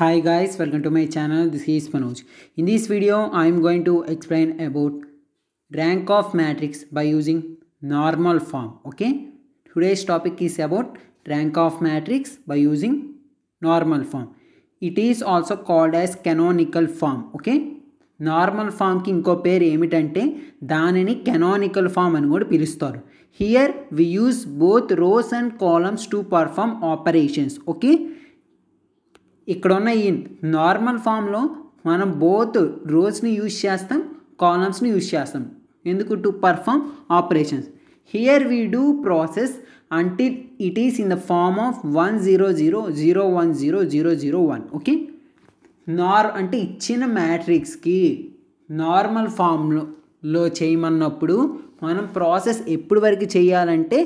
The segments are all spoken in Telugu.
Hi guys, welcome to my channel. This is Manoj. In this video, I am going to explain about rank of matrix by using normal form. Okay. Today's topic is about rank of matrix by using normal form. It is also called as canonical form. Okay. Normal ఫామ్కి ఇంకో పేరు ఏమిటంటే దానిని కెనానికల్ ఫామ్ అని కూడా పిలుస్తారు here we use both rows and columns to perform operations okay ఇక్కడ ఉన్న ఈ నార్మల్ ఫామ్లో మనం బోత్ రోస్ని యూజ్ చేస్తాం కాలమ్స్ని యూజ్ చేస్తాం ఎందుకు to perform operations here we do process until it is in the form of one zero zero zero one zero zero zero one okay నార్ అంటే ఇచ్చిన మ్యాట్రిక్స్కి నార్మల్ ఫామ్లో చేయమన్నప్పుడు మనం ప్రాసెస్ ఎప్పుడు వరకు చేయాలంటే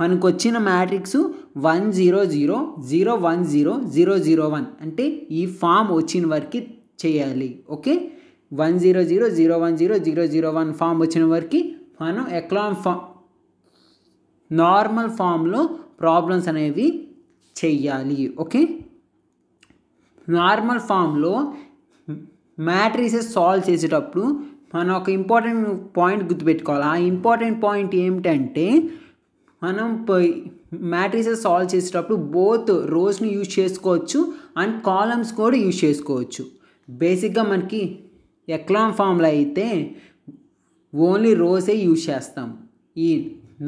మనకు వచ్చిన matrix one zero zero zero one zero zero zero one అంటే ఈ ఫామ్ వచ్చిన వరకు చేయాలి okay one zero zero zero one zero zero zero one form వచ్చిన వరకు మనం ఎక్లాన్ ఫామ్ నార్మల్ ఫామ్లో ప్రాబ్లమ్స్ అనేవి చెయ్యాలి ఓకే నార్మల్ ఫామ్లో మ్యాట్రిసెస్ సాల్వ్ చేసేటప్పుడు మనం ఒక ఇంపార్టెంట్ పాయింట్ గుర్తుపెట్టుకోవాలి ఆ ఇంపార్టెంట్ పాయింట్ ఏమిటంటే మనం మ్యాట్రిసెస్ సాల్వ్ చేసేటప్పుడు బోత్ రోస్ని యూజ్ చేసుకోవచ్చు అండ్ కాలమ్స్ కూడా యూజ్ చేసుకోవచ్చు బేసిక్గా మనకి ఎక్లామ్ ఫామ్లో అయితే ఓన్లీ రోసే యూజ్ చేస్తాం ఈ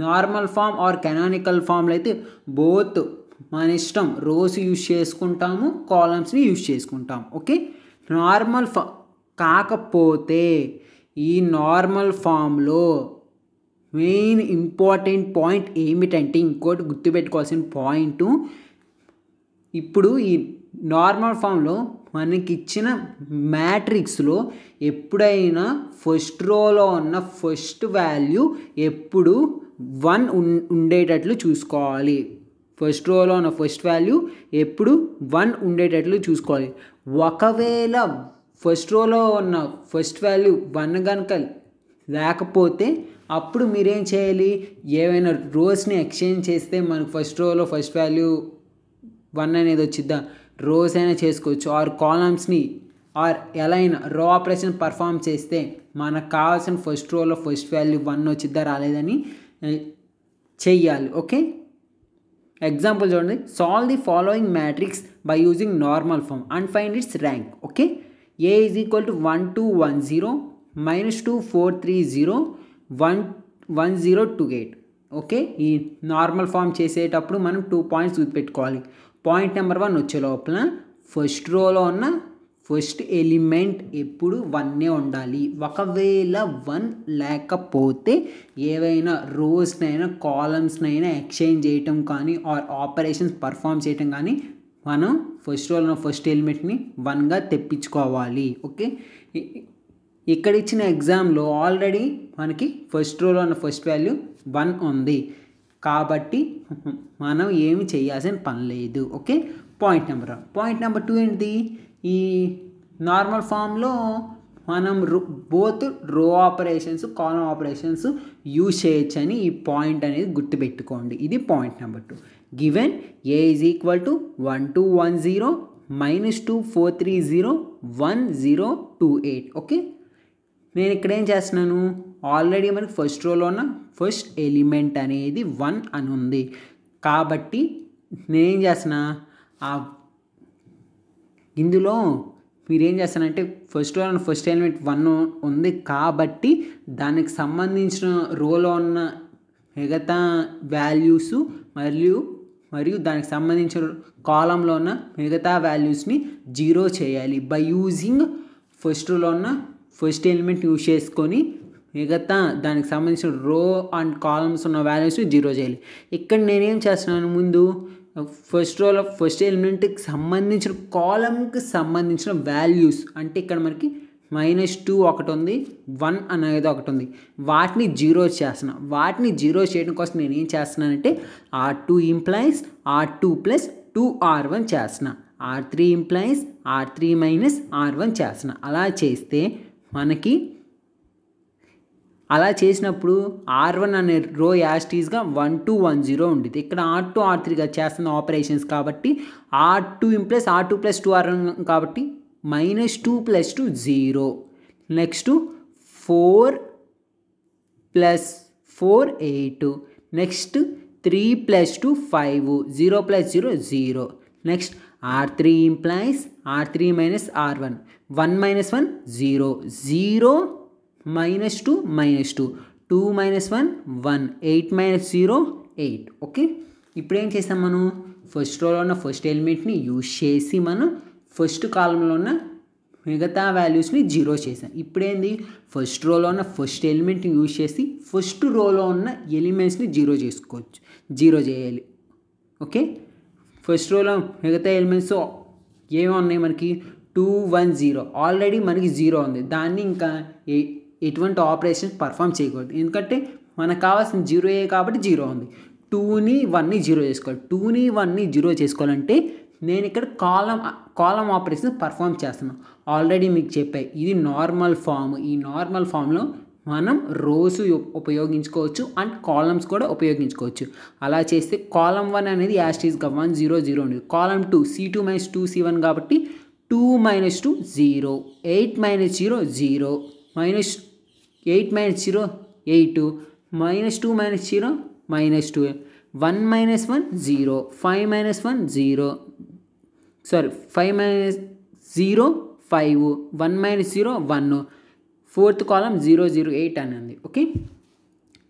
నార్మల్ ఫామ్ ఆర్ కెనానికల్ ఫామ్లో అయితే బోత్ మన ఇష్టం రోస్ యూజ్ చేసుకుంటాము కాలమ్స్ని యూజ్ చేసుకుంటాం ఓకే నార్మల్ ఫా కాకపోతే ఈ నార్మల్ ఫామ్లో మెయిన్ ఇంపార్టెంట్ పాయింట్ ఏమిటంటే ఇంకోటి గుర్తుపెట్టుకోవాల్సిన పాయింట్ ఇప్పుడు ఈ నార్మల్ ఫామ్లో మనకిచ్చిన మ్యాట్రిక్స్లో ఎప్పుడైనా ఫస్ట్ రోలో ఉన్న ఫస్ట్ వాల్యూ ఎప్పుడు వన్ ఉండేటట్లు చూసుకోవాలి ఫస్ట్ రోలో ఉన్న ఫస్ట్ వాల్యూ ఎప్పుడు వన్ ఉండేటట్లు చూసుకోవాలి ఒకవేళ ఫస్ట్ రోలో ఉన్న ఫస్ట్ వాల్యూ వన్ కనుక లేకపోతే అప్పుడు మీరేం చేయాలి ఏవైనా రోస్ని ఎక్స్చేంజ్ చేస్తే మనకు ఫస్ట్ రోలో ఫస్ట్ వాల్యూ వన్ అనేది వచ్చిద్దా రోస్ అయినా చేసుకోవచ్చు ఆర్ కాలమ్స్ని ఆర్ ఎలా అయినా రో ఆపరేషన్ పర్ఫామ్ చేస్తే మనకు కావాల్సిన ఫస్ట్ రోలో ఫస్ట్ వాల్యూ వన్ వచ్చిద్దా రాలేదని చెయ్యాలి ఓకే ఎగ్జాంపుల్ చూడండి solve the following matrix by using normal form and find its rank okay A is equal to one two one zero minus two four three zero one one zero two eight okay ఈ నార్మల్ ఫామ్ చేసేటప్పుడు మనం టూ పాయింట్స్ గుర్తుపెట్టుకోవాలి పాయింట్ నెంబర్ వన్ వచ్చే లోపల ఫస్ట్ రోలో ఉన్న ఫస్ట్ ఎలిమెంట్ ఎప్పుడు వన్నే ఉండాలి ఒకవేళ వన్ లేకపోతే ఏవైనా రోస్నైనా కాలమ్స్నైనా ఎక్స్చేంజ్ చేయటం కానీ ఆర్ ఆపరేషన్స్ పర్ఫామ్ చేయటం కానీ మనం ఫస్ట్ రోల్ ఫస్ట్ ఎలిమెంట్ని వన్గా తెప్పించుకోవాలి ఓకే ఇక్కడ ఇచ్చిన ఎగ్జామ్లో ఆల్రెడీ మనకి ఫస్ట్ రోలో ఉన్న ఫస్ట్ వాల్యూ వన్ ఉంది కాబట్టి మనం ఏమి చేయాల్సిన పని లేదు okay point number one point number two ఏంటిది ఈ నార్మల్ ఫామ్లో మనం బోత్ రో ఆపరేషన్స్ కాలం ఆపరేషన్స్ యూజ్ చేయొచ్చు అని ఈ పాయింట్ అనేది గుర్తుపెట్టుకోండి ఇది point number two given A is equal to one two one zero minus two four three zero one zero two eight okay నేను ఇక్కడ ఏం చేస్తున్నాను ఆల్రెడీ మనకి ఫస్ట్ రోలో ఉన్న ఫస్ట్ ఎలిమెంట్ అనేది వన్ అని ఉంది కాబట్టి నేనేం చేస్తున్నా ఆ ఇందులో మీరేం చేస్తానంటే first row first element one ఉంది కాబట్టి దానికి సంబంధించిన రోలో ఉన్న మిగతా వాల్యూస్ మరియు మరియు దానికి సంబంధించిన కాలంలో ఉన్న మిగతా వాల్యూస్ని జీరో చేయాలి బై యూజింగ్ ఫస్ట్ రోలో ఉన్న ఫస్ట్ ఎలిమెంట్ యూజ్ చేసుకొని మిగతా దానికి సంబంధించిన రో అండ్ కాలమ్స్ ఉన్న వాల్యూస్ జీరో చేయాలి ఇక్కడ నేనేం చేస్తున్నాను ముందు ఫస్ట్ రోలో ఫస్ట్ ఎలిమెంట్కి సంబంధించిన కాలమ్కి సంబంధించిన వాల్యూస్ అంటే ఇక్కడ మనకి మైనస్ టూ ఒకటి ఉంది వన్ అనేది ఒకటి ఉంది వాటిని జీరో చేస్తున్నా వాటిని జీరో చేయడం కోసం నేను ఏం చేస్తున్నానంటే R two implies R two plus two R one చేస్తున్నా R three implies R three minus R one చేస్తున్నా అలా చేస్తే మనకి అలా చేసినప్పుడు ఆర్ వన్ అనే రో యాస్టీస్గా వన్ టూ వన్ జీరో ఉండేది ఇక్కడ ఆర్ టూ ఆర్ త్రీగా చేస్తున్న ఆపరేషన్స్ కాబట్టి R two plus R two plus two R కాబట్టి minus two plus two zero next four plus four eight next three plus two five zero plus zero zero next R three R three minus R one one minus one zero zero minus two minus two two minus one one eight minus zero eight okay ఇప్పుడు ఏం చేస్తాం మనం ఫస్ట్ రోలో ఉన్న ఫస్ట్ ఎలిమెంట్ని యూజ్ చేసి మనం ఫస్ట్ కాలంలో ఉన్న మిగతా వాల్యూస్ని జీరో చేసాం ఇప్పుడేంది ఫస్ట్ రోలో ఉన్న ఫస్ట్ ఎలిమెంట్ని యూజ్ చేసి ఫస్ట్ రోలో ఉన్న ఎలిమెంట్స్ని జీరో చేసుకోవచ్చు జీరో చేయాలి ఓకే ఫస్ట్ రోలో మిగతా ఎలిమెంట్స్ ఏమి ఉన్నాయి మనకి టూ వన్ జీరో ఆల్రెడీ మనకి జీరో ఉంది దాన్ని ఇంకా ఎటువంటి ఆపరేషన్స్ పర్ఫామ్ చేయకూడదు ఎందుకంటే మనకు కావాల్సిన జీరో ఏ కాబట్టి జీరో ఉంది టూని వన్ని జీరో చేసుకోవాలి టూని వన్ని జీరో చేసుకోవాలంటే నేను ఇక్కడ కాలం కాలం ఆపరేషన్ పర్ఫామ్ చేస్తున్నాను ఆల్రెడీ మీకు చెప్పాయి ఇది నార్మల్ ఫామ్ ఈ నార్మల్ ఫామ్లో మనం రోస్ ఉపయోగించుకోవచ్చు అండ్ కాలమ్స్ కూడా ఉపయోగించుకోవచ్చు అలా చేస్తే కాలం వన్ అనేది యాస్టీస్గా వన్ జీరో జీరో ఉండేది column two C two minus two C one కాబట్టి two minus two zero eight minus zero zero minus eight minus zero eight minus two minus zero minus two one minus one zero five minus one zero sorry five minus zero five one minus zero one fourth column zero zero eight అని ఉంది ఓకే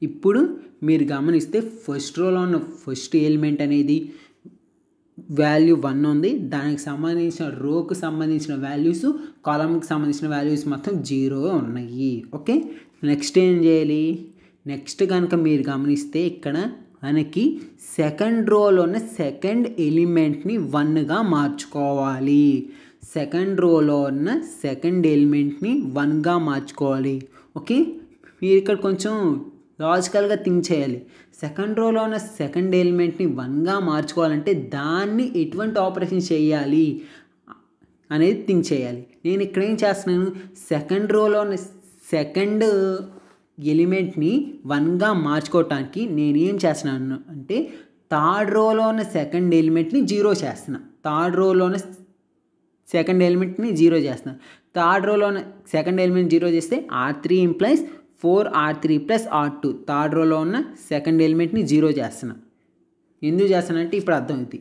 ఇప్పుడు మీరు గమనిస్తే ఫస్ట్ రోలో ఉన్న ఫస్ట్ ఎలిమెంట్ అనేది వాల్యూ వన్ ఉంది దానికి సంబంధించిన రోకు సంబంధించిన వాల్యూస్ కాలంకి సంబంధించిన వాల్యూస్ మొత్తం జీరో ఉన్నాయి ఓకే నెక్స్ట్ ఏం చేయాలి నెక్స్ట్ కనుక మీరు గమనిస్తే ఇక్కడ మనకి సెకండ్ రోలో ఉన్న సెకండ్ ఎలిమెంట్ని వన్గా మార్చుకోవాలి సెకండ్ రోలో ఉన్న సెకండ్ ఎలిమెంట్ని వన్గా మార్చుకోవాలి ఓకే మీరు ఇక్కడ కొంచెం లాజికల్గా థింక్ చేయాలి సెకండ్ రోలో ఉన్న సెకండ్ ఎలిమెంట్ని వన్గా మార్చుకోవాలంటే దాన్ని ఎటువంటి ఆపరేషన్ చేయాలి అనేది థింక్ చేయాలి నేను ఇక్కడ ఏం చేస్తున్నాను సెకండ్ రోలో ఉన్న సెకండ్ ఎలిమెంట్ని వన్గా మార్చుకోవటానికి నేను ఏం చేస్తున్నాను అంటే థర్డ్ రోలో ఉన్న సెకండ్ ఎలిమెంట్ని జీరో చేస్తున్నా థర్డ్ రోలో ఉన్న సెకండ్ ఎలిమెంట్ని జీరో చేస్తున్నాం థర్డ్ రోలో ఉన్న సెకండ్ ఎలిమెంట్ జీరో చేస్తే R three implies four R three plus R two third రోలో ఉన్న సెకండ్ ఎలిమెంట్ని జీరో చేస్తున్నాం ఎందుకు చేస్తానంటే ఇప్పుడు అర్థమవుతుంది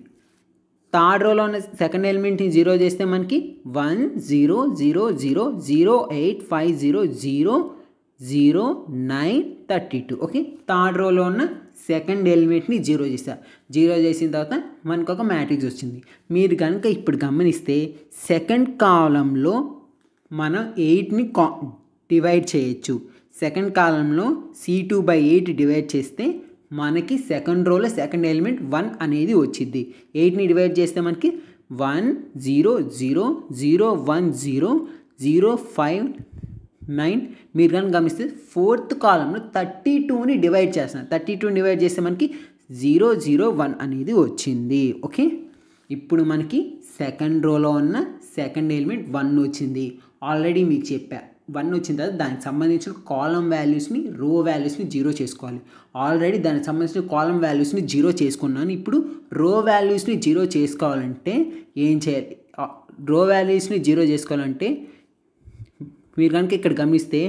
థర్డ్ రోలో ఉన్న సెకండ్ ఎలిమెంట్ని జీరో చేస్తే మనకి one zero zero zero zero eight five zero zero zero nine thirty two okay third రోలో ఉన్న సెకండ్ ఎలిమెంట్ని జీరో చేశారు జీరో చేసిన తర్వాత మనకు ఒక మ్యాట్రిక్స్ వచ్చింది మీరు కనుక ఇప్పుడు గమనిస్తే సెకండ్ కాలంలో మనం ఎయిట్ని కా డివైడ్ చేయొచ్చు సెకండ్ కాలంలో C two by eight divide చేస్తే మనకి సెకండ్ రోలో సెకండ్ ఎలిమెంట్ వన్ అనేది వచ్చింది ఎయిట్ని డివైడ్ చేస్తే మనకి one zero zero zero one zero zero five nine మీరు కనుక గమనిస్తే ఫోర్త్ కాలంలో థర్టీ టూని డివైడ్ చేస్తాను థర్టీ టూని డివైడ్ చేస్తే మనకి జీరో జీరో వన్ అనేది వచ్చింది ఓకే ఇప్పుడు మనకి సెకండ్ రోలో ఉన్న సెకండ్ ఎలిమెంట్ వన్ వచ్చింది ఆల్రెడీ మీకు చెప్పా వన్ వచ్చిన తర్వాత దానికి సంబంధించిన కాలం వాల్యూస్ని రో వాల్యూస్ని జీరో చేసుకోవాలి ఆల్రెడీ దానికి సంబంధించిన కాలం వాల్యూస్ని జీరో చేసుకున్నాను ఇప్పుడు రో వాల్యూస్ని జీరో చేసుకోవాలంటే ఏం చేయాలి రో వాల్యూస్ని జీరో చేసుకోవాలంటే మీరు కనుక ఇక్కడ గమనిస్తే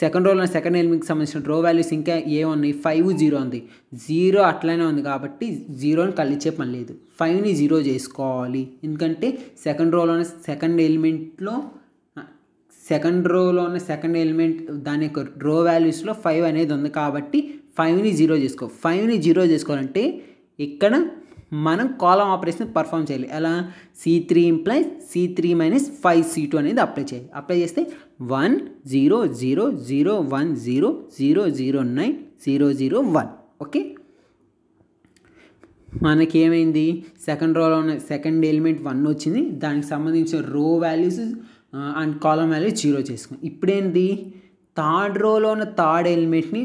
సెకండ్ రోలో సెకండ్ ఎలిమెంట్కి సంబంధించిన రో వాల్యూస్ ఇంకా ఏమున్నాయి ఫైవ్ జీరో ఉంది జీరో అట్లనే ఉంది కాబట్టి జీరోని కలిచే పని లేదు ఫైవ్ని జీరో చేసుకోవాలి ఎందుకంటే సెకండ్ రోలో సెకండ్ ఎలిమెంట్లో సెకండ్ రోలో ఉన్న సెకండ్ ఎలిమెంట్ దాని యొక్క రో వాల్యూస్లో ఫైవ్ అనేది ఉంది కాబట్టి ఫైవ్ని జీరో చేసుకో ఫైవ్ని జీరో చేసుకోవాలంటే ఇక్కడ మనం కాలం ఆపరేషన్ పర్ఫామ్ చేయాలి ఎలా C three implies C three minus five C two అనేది అప్లై చేయాలి అప్లై చేస్తే one zero zero zero one zero zero zero nine zero zero one okay మనకి ఏమైంది సెకండ్ రోలో ఉన్న సెకండ్ ఎలిమెంట్ వన్ వచ్చింది దానికి సంబంధించిన row values and column values zero చేసుకున్నాం ఇప్పుడేంటి థర్డ్ రోలో ఉన్న థర్డ్ ఎలిమెంట్ని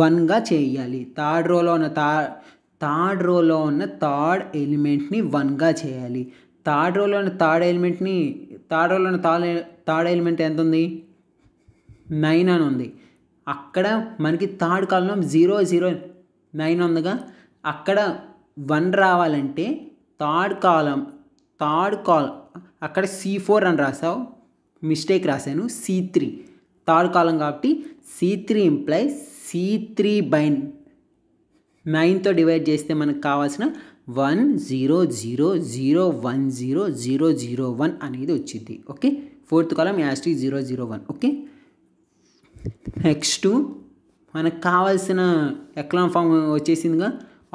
వన్గా చేయాలి థర్డ్ రోలో ఉన్న థర్డ్ థర్డ్ రోలో ఉన్న థర్డ్ ఎలిమెంట్ని వన్గా చేయాలి థర్డ్ రోలో ఉన్న థర్డ్ ఎలిమెంట్ని థర్డ్ రోలో ఉన్న థర్డ్ థర్డ్ ఎలిమెంట్ ఎంత ఉంది నైన్ అని ఉంది అక్కడ మనకి third column zero zero nine ఉందిగా అక్కడ వన్ రావాలంటే థర్డ్ కాలం థర్డ్ కాల్ అక్కడ సి ఫోర్ అని రాసావు మిస్టేక్ రాశాను సి త్రీ థర్డ్ కాలం కాబట్టి C three implies C three by నైన్తో డివైడ్ చేస్తే మనకు కావాల్సిన one zero zero zero one zero zero zero one అనేది వచ్చింది ఓకే ఫోర్త్ కాలం యాస్టీ zero zero one okay next మనకు కావాల్సిన ఎక్లాన్ ఫామ్ వచ్చేసిందిగా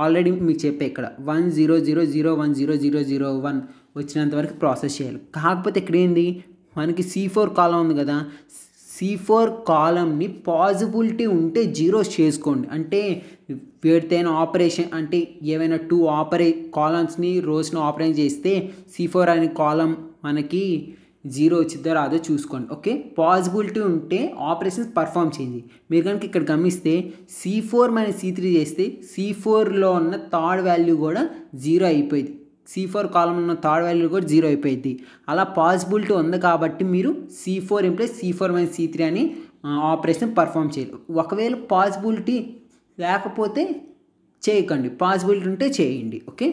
ఆల్రెడీ మీకు చెప్పే ఇక్కడ one zero zero zero one zero zero zero one వచ్చినంత వరకు ప్రాసెస్ చేయాలి కాకపోతే ఇక్కడ ఏంటి మనకి సి ఫోర్ కాలం ఉంది కదా సి ఫోర్ కాలంని పాజిబిలిటీ ఉంటే జీరో చేసుకోండి అంటే వేడితైన ఆపరేషన్ అంటే ఏవైనా టూ ఆపరే కాలమ్స్ని రోస్ను ఆపరేట్ చేస్తే సి ఫోర్ అనే కాలం మనకి జీరో వచ్చిందో రాదో చూసుకోండి ఓకే పాజిబిలిటీ ఉంటే ఆపరేషన్స్ పర్ఫామ్ చేయండి మీరు కనుక ఇక్కడ గమనిస్తే C four minus C three చేస్తే సి ఫోర్లో ఉన్న థర్డ్ వాల్యూ కూడా జీరో అయిపోయింది సి ఫోర్ కాలంలో ఉన్న థర్డ్ వాల్యూ కూడా జీరో అయిపోయింది అలా పాసిబిలిటీ ఉంది కాబట్టి మీరు C four implies C four minus C three అని ఆపరేషన్ పర్ఫామ్ చేయాలి ఒకవేళ పాజిబిలిటీ లేకపోతే చేయకండి పాసిబిలిటీ ఉంటే చేయండి ఓకే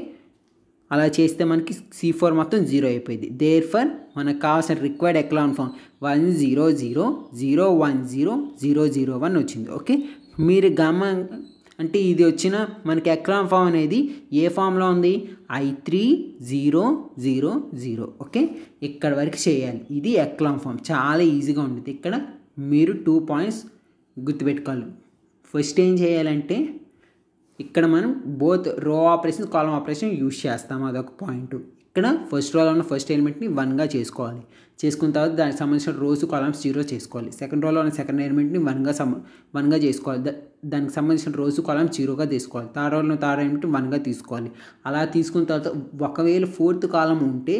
అలా చేస్తే మనకి సి ఫోర్ మొత్తం జీరో అయిపోయింది దేర్ ఫర్ మనకు కావాల్సిన required echelon form one zero zero zero one zero zero zero one వచ్చింది ఓకే మీరు గమ అంటే ఇది వచ్చిన మనకి ఎక్లాన్ ఫామ్ అనేది ఏ ఫామ్లో ఉంది I three zero zero zero okay ఇక్కడ వరకు చేయాలి ఇది ఎక్లాన్ ఫామ్ చాలా ఈజీగా ఉంటుంది ఇక్కడ మీరు టూ పాయింట్స్ గుర్తుపెట్టుకోవాలి ఫస్ట్ ఏం చేయాలంటే ఇక్కడ మనం బోత్ రో ఆపరేషన్ కాలం ఆపరేషన్ యూజ్ చేస్తాము అదొక పాయింట్ ఇక్కడ ఫస్ట్ రోలో ఉన్న ఫస్ట్ ఎలిమెంట్ని వన్గా చేసుకోవాలి చేసుకున్న తర్వాత దానికి సంబంధించిన రోజు కాలమ్స్ జీరో చేసుకోవాలి సెకండ్ రోలో ఉన్న సెకండ్ ఎలిమెంట్ని వన్గా సమ వన్గా చేసుకోవాలి దానికి సంబంధించిన రోజు కాలమ్స్ జీరోగా తీసుకోవాలి థర్డ్ రోలో థర్డ్ ఎలిమెంట్ వన్గా తీసుకోవాలి అలా తీసుకున్న తర్వాత ఒకవేళ ఫోర్త్ కాలం ఉంటే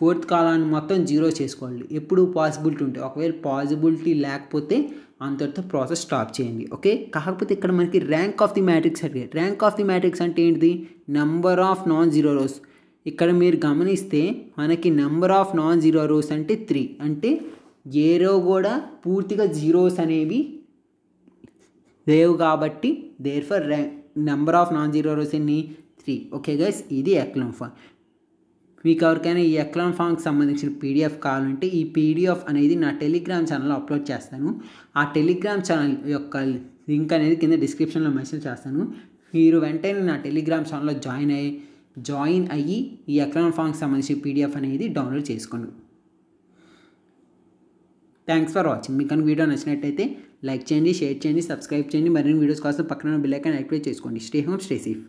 ఫోర్త్ కాలాన్ని మొత్తం జీరో చేసుకోవాలి ఎప్పుడు పాసిబిలిటీ ఉంటే ఒకవేళ పాసిబిలిటీ లేకపోతే తర్వాత ప్రాసెస్ స్టాప్ చేయండి ఓకే కాకపోతే ఇక్కడ మనకి ర్యాంక్ ఆఫ్ ది మ్యాట్రిక్స్ అడిగే ర్యాంక్ ఆఫ్ ది మ్యాట్రిక్స్ అంటే ఏంటిది number of non zero rows ఇక్కడ మీరు గమనిస్తే మనకి number of non zero rows అంటే త్రీ అంటే ఏ రో కూడా పూర్తిగా జీరోస్ అనేవి లేవు కాబట్టి therefore rank number of non zero rows ఎన్ని త్రీ ఓకే గైస్ ఇది ఎక్లంఫా మీకు ఎవరికైనా ఈ ఎక్లాన్ ఫామ్కి సంబంధించిన పీడిఎఫ్ కావాలంటే ఈ పీడిఎఫ్ అనేది నా టెలిగ్రామ్ ఛానల్లో అప్లోడ్ చేస్తాను ఆ టెలిగ్రామ్ ఛానల్ యొక్క లింక్ అనేది కింద డిస్క్రిప్షన్లో మెసేజ్ చేస్తాను మీరు వెంటనే నా టెలిగ్రామ్ ఛానల్లో జాయిన్ అయ్యి జాయిన్ అయ్యి ఈ ఎక్లాన్ ఫామ్కి సంబంధించిన పీడిఎఫ్ అనేది డౌన్లోడ్ చేసుకోండి థ్యాంక్స్ ఫర్ వాచింగ్ మీకు కనుక వీడియో నచ్చినట్టయితే లైక్ చేయండి షేర్ చేయండి సబ్స్క్రైబ్ చేయండి మరిన్ని వీడియోస్ కోసం పక్కన బిల్లైకాన్ యాక్టివేట్ చేసుకోండి స్టే హోమ్ స్టే సేఫ్